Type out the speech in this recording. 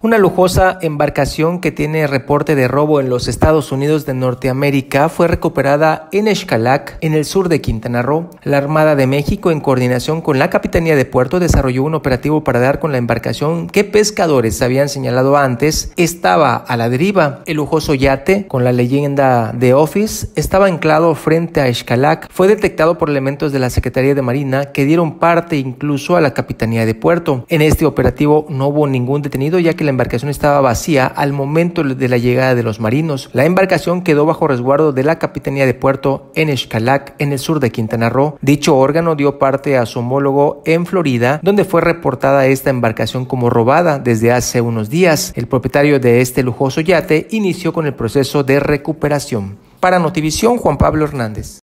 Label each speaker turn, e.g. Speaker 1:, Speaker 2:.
Speaker 1: Una lujosa embarcación que tiene reporte de robo en los Estados Unidos de Norteamérica fue recuperada en Escalac, en el sur de Quintana Roo. La Armada de México, en coordinación con la Capitanía de Puerto, desarrolló un operativo para dar con la embarcación que pescadores habían señalado antes estaba a la deriva. El lujoso yate, con la leyenda de Office, estaba anclado frente a Escalac. Fue detectado por elementos de la Secretaría de Marina que dieron parte incluso a la Capitanía de Puerto. En este operativo no hubo ningún detenido ya que la embarcación estaba vacía al momento de la llegada de los marinos. La embarcación quedó bajo resguardo de la Capitanía de Puerto en Escalac, en el sur de Quintana Roo. Dicho órgano dio parte a su homólogo en Florida, donde fue reportada esta embarcación como robada desde hace unos días. El propietario de este lujoso yate inició con el proceso de recuperación. Para Notivisión, Juan Pablo Hernández.